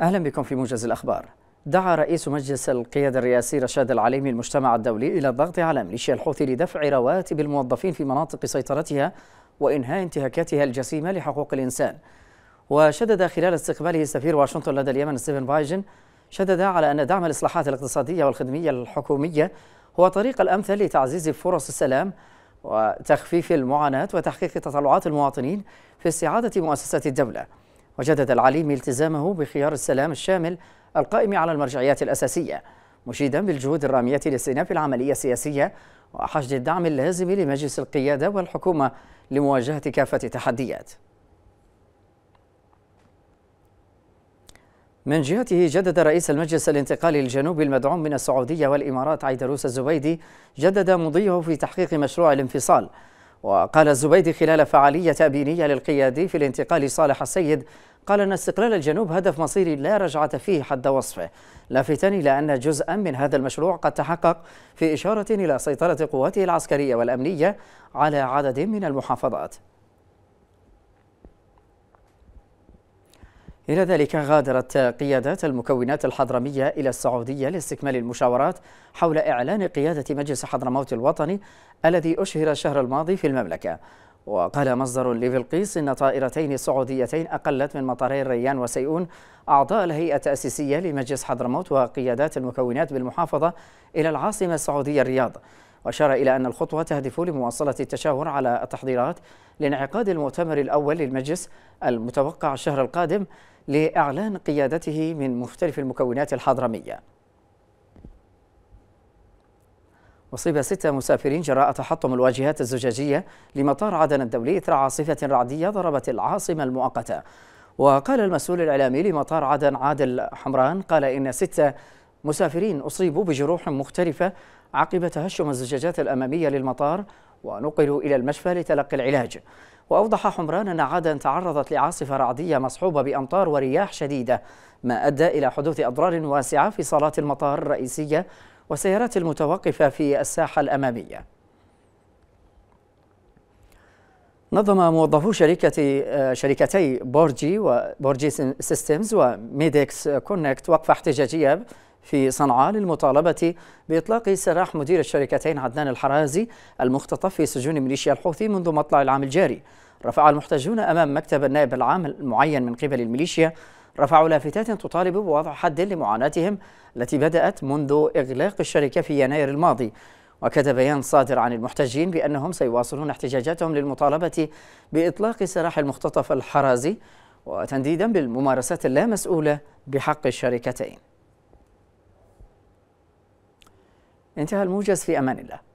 أهلا بكم في موجز الأخبار دعا رئيس مجلس القيادة الرئاسي رشاد العليمي المجتمع الدولي إلى الضغط على ميليشيا الحوثي لدفع رواتب الموظفين في مناطق سيطرتها وإنهاء انتهاكاتها الجسيمة لحقوق الإنسان وشدد خلال استقباله سفير واشنطن لدى اليمن ستيفن بايجن شدد على أن دعم الإصلاحات الاقتصادية والخدمية الحكومية هو طريق الأمثل لتعزيز فرص السلام وتخفيف المعاناة وتحقيق تطلعات المواطنين في استعادة مؤسسات الدولة وجدد العليم التزامه بخيار السلام الشامل القائم على المرجعيات الأساسية مشيدا بالجهود الرامية لاستئناف العملية السياسية وحشد الدعم اللازم لمجلس القيادة والحكومة لمواجهة كافة التحديات من جهته جدد رئيس المجلس الانتقالي الجنوبي المدعوم من السعودية والإمارات عيدروس الزبيدي جدد مضيه في تحقيق مشروع الانفصال وقال الزبيدي خلال فعالية تأبينية للقيادي في الانتقال صالح السيد قال أن استقلال الجنوب هدف مصيري لا رجعة فيه حد وصفه لافتا إلى أن جزءا من هذا المشروع قد تحقق في إشارة إلى سيطرة قواته العسكرية والأمنية على عدد من المحافظات إلى ذلك غادرت قيادات المكونات الحضرمية إلى السعودية لاستكمال المشاورات حول إعلان قيادة مجلس حضرموت الوطني الذي أشهر الشهر الماضي في المملكة وقال مصدر لفلقيس إن طائرتين سعوديتين أقلت من مطاري الريان وسيئون أعضاء الهيئة التأسيسية لمجلس حضرموت وقيادات المكونات بالمحافظة إلى العاصمة السعودية الرياض وأشار إلى أن الخطوة تهدف لمواصلة التشاور على التحضيرات لانعقاد المؤتمر الأول للمجلس المتوقع الشهر القادم لإعلان قيادته من مختلف المكونات الحضرمية أصيب ستة مسافرين جراء تحطم الواجهات الزجاجية لمطار عدن الدولي إثر عاصفة رعدية ضربت العاصمة المؤقتة وقال المسؤول الإعلامي لمطار عدن عادل حمران قال إن ستة مسافرين أصيبوا بجروح مختلفة عقب تهشم الزجاجات الأمامية للمطار ونقلوا إلى المشفى لتلقي العلاج وأوضح حمران أن عادا تعرضت لعاصفة رعدية مصحوبة بأمطار ورياح شديدة ما أدى إلى حدوث أضرار واسعة في صالات المطار الرئيسية والسيارات المتوقفة في الساحة الأمامية نظم موظفو شركة شركتي بورجي وبورجي سيستمز وميديكس كونكت وقفة احتجاجية في صنعاء للمطالبة بإطلاق سراح مدير الشركتين عدنان الحرازي المختطف في سجون ميليشيا الحوثي منذ مطلع العام الجاري رفع المحتجون أمام مكتب النائب العام المعين من قبل الميليشيا رفعوا لافتات تطالب بوضع حد لمعاناتهم التي بدأت منذ إغلاق الشركة في يناير الماضي وكذا بيان صادر عن المحتجين بأنهم سيواصلون احتجاجاتهم للمطالبة بإطلاق سراح المختطف الحرازي وتنديدا بالممارسات اللامسؤولة بحق الشركتين انتهى الموجز في أمان الله